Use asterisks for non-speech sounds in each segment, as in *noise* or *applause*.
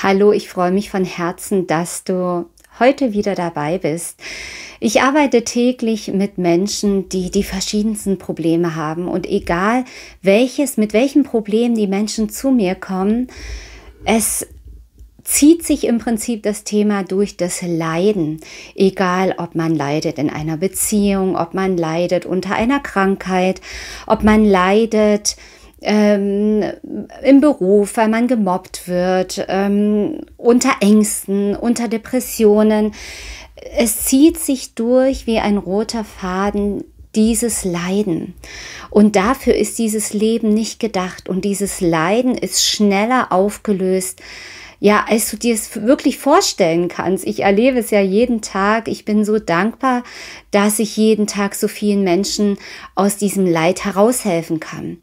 Hallo, ich freue mich von Herzen, dass du heute wieder dabei bist. Ich arbeite täglich mit Menschen, die die verschiedensten Probleme haben und egal welches, mit welchem Problem die Menschen zu mir kommen, es zieht sich im Prinzip das Thema durch das Leiden. Egal, ob man leidet in einer Beziehung, ob man leidet unter einer Krankheit, ob man leidet ähm, im Beruf, weil man gemobbt wird, ähm, unter Ängsten, unter Depressionen. Es zieht sich durch wie ein roter Faden dieses Leiden. Und dafür ist dieses Leben nicht gedacht. Und dieses Leiden ist schneller aufgelöst, ja, als du dir es wirklich vorstellen kannst. Ich erlebe es ja jeden Tag. Ich bin so dankbar, dass ich jeden Tag so vielen Menschen aus diesem Leid heraushelfen kann.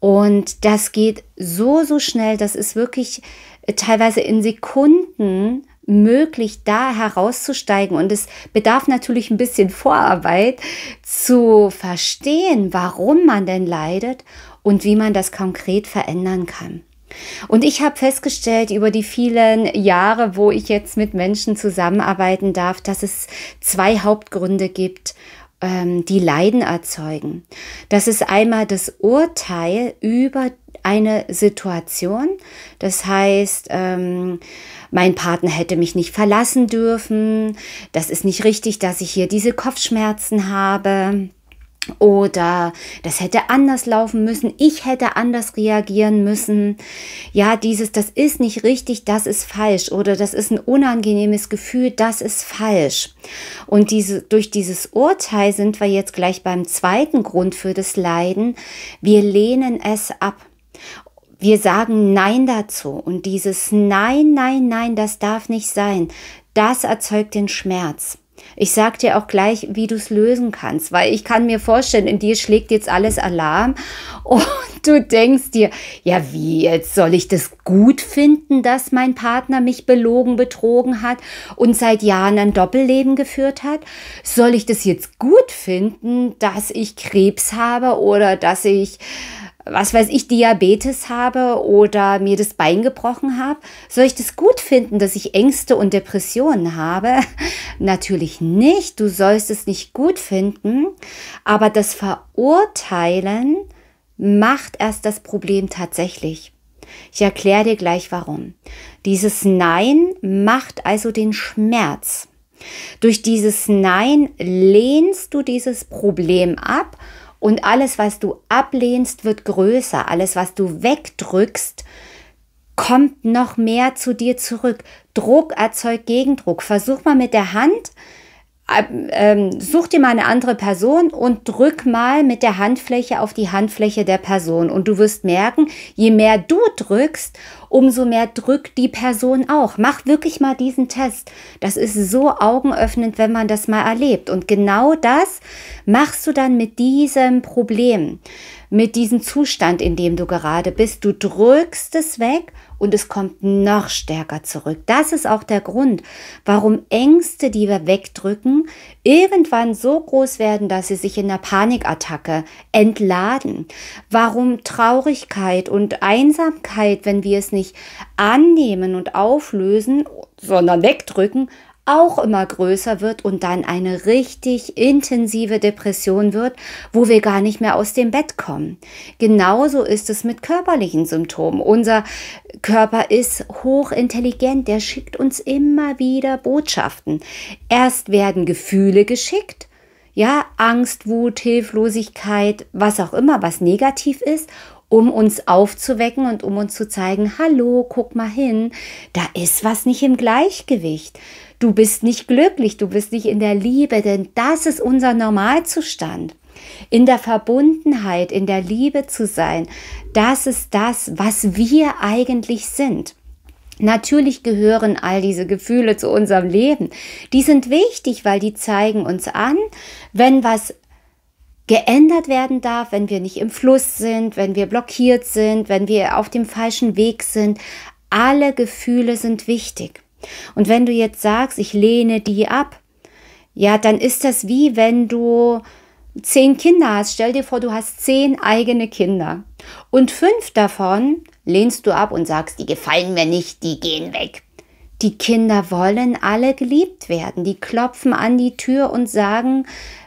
Und das geht so, so schnell. Das ist wirklich äh, teilweise in Sekunden möglich, da herauszusteigen. Und es bedarf natürlich ein bisschen Vorarbeit zu verstehen, warum man denn leidet und wie man das konkret verändern kann. Und ich habe festgestellt über die vielen Jahre, wo ich jetzt mit Menschen zusammenarbeiten darf, dass es zwei Hauptgründe gibt, ähm, die Leiden erzeugen. Das ist einmal das Urteil über eine Situation. Das heißt, ähm, mein Partner hätte mich nicht verlassen dürfen. Das ist nicht richtig, dass ich hier diese Kopfschmerzen habe. Oder das hätte anders laufen müssen, ich hätte anders reagieren müssen. Ja, dieses, das ist nicht richtig, das ist falsch. Oder das ist ein unangenehmes Gefühl, das ist falsch. Und diese, durch dieses Urteil sind wir jetzt gleich beim zweiten Grund für das Leiden. Wir lehnen es ab. Wir sagen Nein dazu. Und dieses Nein, Nein, Nein, das darf nicht sein, das erzeugt den Schmerz. Ich sag dir auch gleich, wie du es lösen kannst, weil ich kann mir vorstellen, in dir schlägt jetzt alles Alarm *laughs* und du denkst dir, ja, wie jetzt soll ich das gut finden, dass mein Partner mich belogen, betrogen hat und seit Jahren ein Doppelleben geführt hat? Soll ich das jetzt gut finden, dass ich Krebs habe oder dass ich was weiß ich, Diabetes habe oder mir das Bein gebrochen habe? Soll ich das gut finden, dass ich Ängste und Depressionen habe? *laughs* Natürlich nicht. Du sollst es nicht gut finden. Aber das Verurteilen macht erst das Problem tatsächlich. Ich erkläre dir gleich warum. Dieses Nein macht also den Schmerz. Durch dieses Nein lehnst du dieses Problem ab und alles, was du ablehnst, wird größer. Alles, was du wegdrückst, kommt noch mehr zu dir zurück. Druck erzeugt Gegendruck. Versuch mal mit der Hand ähm, such dir mal eine andere Person und drück mal mit der Handfläche auf die Handfläche der Person. Und du wirst merken, je mehr du drückst, umso mehr drückt die Person auch. Mach wirklich mal diesen Test. Das ist so augenöffnend, wenn man das mal erlebt. Und genau das machst du dann mit diesem Problem, mit diesem Zustand, in dem du gerade bist. Du drückst es weg und es kommt noch stärker zurück. Das ist auch der Grund, warum Ängste, die wir wegdrücken, irgendwann so groß werden, dass sie sich in einer Panikattacke entladen. Warum Traurigkeit und Einsamkeit, wenn wir es nicht annehmen und auflösen, sondern wegdrücken, auch immer größer wird und dann eine richtig intensive Depression wird, wo wir gar nicht mehr aus dem Bett kommen. Genauso ist es mit körperlichen Symptomen. Unser Körper ist hochintelligent, der schickt uns immer wieder Botschaften. Erst werden Gefühle geschickt, ja, Angst, Wut, Hilflosigkeit, was auch immer, was negativ ist, um uns aufzuwecken und um uns zu zeigen, hallo, guck mal hin, da ist was nicht im Gleichgewicht. Du bist nicht glücklich, du bist nicht in der Liebe, denn das ist unser Normalzustand. In der Verbundenheit, in der Liebe zu sein, das ist das, was wir eigentlich sind. Natürlich gehören all diese Gefühle zu unserem Leben. Die sind wichtig, weil die zeigen uns an, wenn was geändert werden darf, wenn wir nicht im Fluss sind, wenn wir blockiert sind, wenn wir auf dem falschen Weg sind. Alle Gefühle sind wichtig. Und wenn du jetzt sagst, ich lehne die ab, ja, dann ist das wie wenn du zehn Kinder hast. Stell dir vor, du hast zehn eigene Kinder und fünf davon lehnst du ab und sagst, die gefallen mir nicht, die gehen weg. Die Kinder wollen alle geliebt werden. Die klopfen an die Tür und sagen,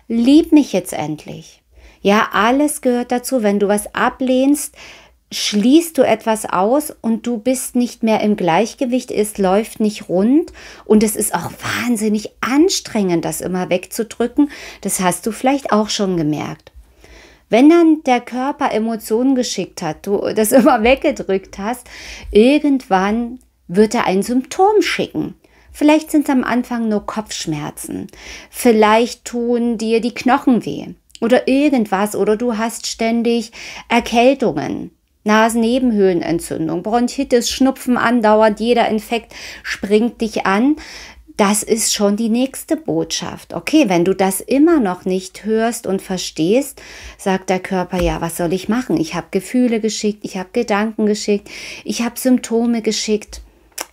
lieb mich jetzt endlich. Ja, alles gehört dazu. Wenn du was ablehnst, schließt du etwas aus und du bist nicht mehr im Gleichgewicht, es läuft nicht rund und es ist auch wahnsinnig anstrengend, das immer wegzudrücken. Das hast du vielleicht auch schon gemerkt. Wenn dann der Körper Emotionen geschickt hat, du das *laughs* immer weggedrückt hast, irgendwann wird er ein Symptom schicken. Vielleicht sind es am Anfang nur Kopfschmerzen. Vielleicht tun dir die Knochen weh oder irgendwas oder du hast ständig Erkältungen Nasennebenhöhlenentzündung, Bronchitis, Schnupfen andauert, jeder Infekt springt dich an. Das ist schon die nächste Botschaft. Okay, wenn du das immer noch nicht hörst und verstehst, sagt der Körper, ja, was soll ich machen? Ich habe Gefühle geschickt, ich habe Gedanken geschickt, ich habe Symptome geschickt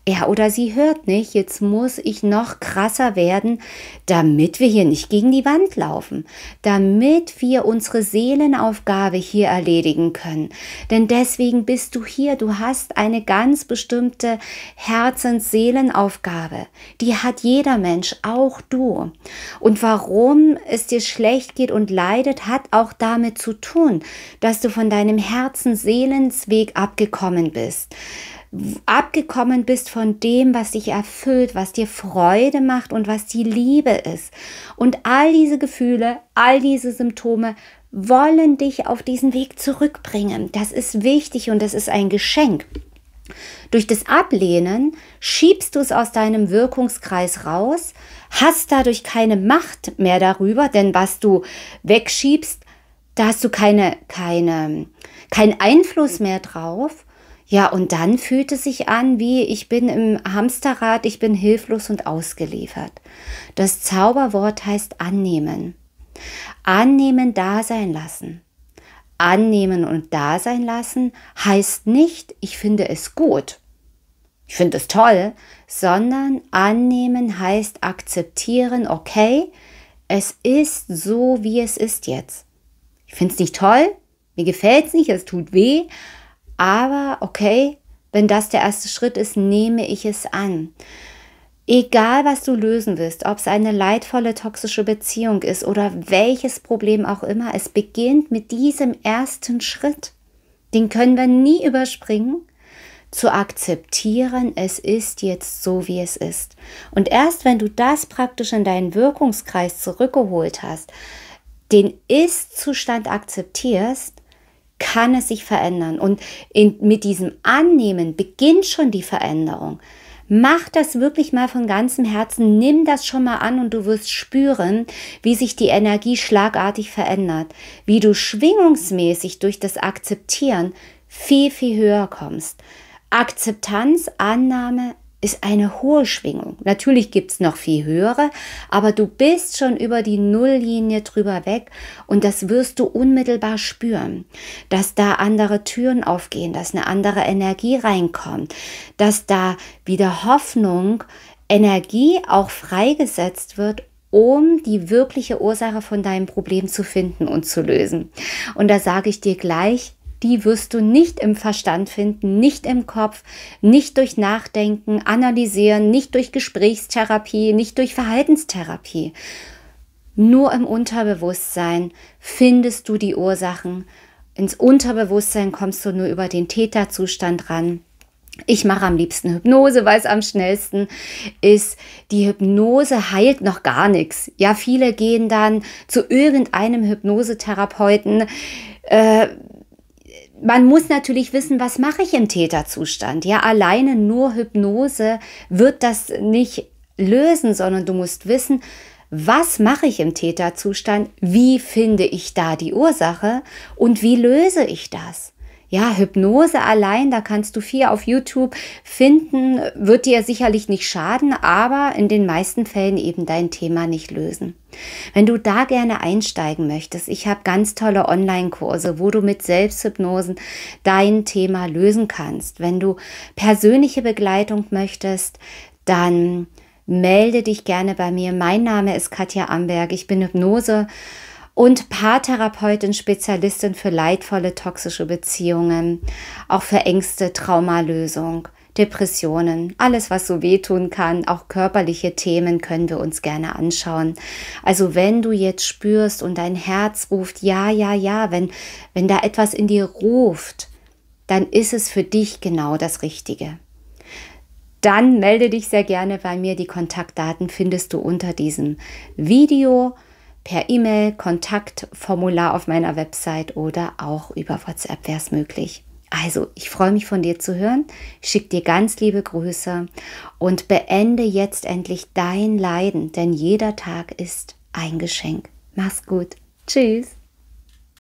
er oder sie hört nicht, jetzt muss ich noch krasser werden, damit wir hier nicht gegen die Wand laufen, damit wir unsere Seelenaufgabe hier erledigen können. Denn deswegen bist du hier, du hast eine ganz bestimmte Herzensseelenaufgabe. Die hat jeder Mensch, auch du. Und warum es dir schlecht geht und leidet, hat auch damit zu tun, dass du von deinem Herzenseelensweg abgekommen bist abgekommen bist von dem, was dich erfüllt, was dir Freude macht und was die Liebe ist. Und all diese Gefühle, all diese Symptome wollen dich auf diesen Weg zurückbringen. Das ist wichtig und das ist ein Geschenk. Durch das Ablehnen schiebst du es aus deinem Wirkungskreis raus, hast dadurch keine Macht mehr darüber, denn was du wegschiebst, da hast du keine, keine, keinen Einfluss mehr drauf ja, und dann fühlt es sich an, wie ich bin im Hamsterrad, ich bin hilflos und ausgeliefert. Das Zauberwort heißt annehmen. Annehmen, da sein lassen. Annehmen und da sein lassen heißt nicht, ich finde es gut. Ich finde es toll, sondern annehmen heißt akzeptieren, okay, es ist so, wie es ist jetzt. Ich finde es nicht toll, mir gefällt es nicht, es tut weh, aber okay, wenn das der erste Schritt ist, nehme ich es an. Egal, was du lösen willst, ob es eine leidvolle toxische Beziehung ist oder welches Problem auch immer, es beginnt mit diesem ersten Schritt. Den können wir nie überspringen, zu akzeptieren, es ist jetzt so, wie es ist. Und erst wenn du das praktisch in deinen Wirkungskreis zurückgeholt hast, den Ist-Zustand akzeptierst, kann es sich verändern. Und in, mit diesem Annehmen beginnt schon die Veränderung. Mach das wirklich mal von ganzem Herzen, nimm das schon mal an und du wirst spüren, wie sich die Energie schlagartig verändert, wie du schwingungsmäßig durch das Akzeptieren viel, viel höher kommst. Akzeptanz, Annahme, ist eine hohe Schwingung. Natürlich gibt es noch viel höhere, aber du bist schon über die Nulllinie drüber weg und das wirst du unmittelbar spüren, dass da andere Türen aufgehen, dass eine andere Energie reinkommt, dass da wieder Hoffnung, Energie auch freigesetzt wird, um die wirkliche Ursache von deinem Problem zu finden und zu lösen. Und da sage ich dir gleich, die wirst du nicht im Verstand finden, nicht im Kopf, nicht durch Nachdenken, Analysieren, nicht durch Gesprächstherapie, nicht durch Verhaltenstherapie. Nur im Unterbewusstsein findest du die Ursachen. Ins Unterbewusstsein kommst du nur über den Täterzustand ran. Ich mache am liebsten Hypnose, weil es am schnellsten ist. Die Hypnose heilt noch gar nichts. Ja, viele gehen dann zu irgendeinem Hypnosetherapeuten, äh, man muss natürlich wissen, was mache ich im Täterzustand. Ja, alleine nur Hypnose wird das nicht lösen, sondern du musst wissen, was mache ich im Täterzustand, wie finde ich da die Ursache und wie löse ich das ja, Hypnose allein, da kannst du viel auf YouTube finden, wird dir sicherlich nicht schaden, aber in den meisten Fällen eben dein Thema nicht lösen. Wenn du da gerne einsteigen möchtest, ich habe ganz tolle Online-Kurse, wo du mit Selbsthypnosen dein Thema lösen kannst. Wenn du persönliche Begleitung möchtest, dann melde dich gerne bei mir. Mein Name ist Katja Amberg, ich bin Hypnose und Paartherapeutin, Spezialistin für leidvolle toxische Beziehungen, auch für Ängste, Traumalösung, Depressionen, alles, was so wehtun kann, auch körperliche Themen können wir uns gerne anschauen. Also wenn du jetzt spürst und dein Herz ruft, ja, ja, ja, wenn, wenn da etwas in dir ruft, dann ist es für dich genau das Richtige. Dann melde dich sehr gerne bei mir. Die Kontaktdaten findest du unter diesem Video per E-Mail, Kontaktformular auf meiner Website oder auch über WhatsApp wäre es möglich. Also, ich freue mich von dir zu hören. Schick dir ganz liebe Grüße und beende jetzt endlich dein Leiden, denn jeder Tag ist ein Geschenk. Mach's gut. Tschüss.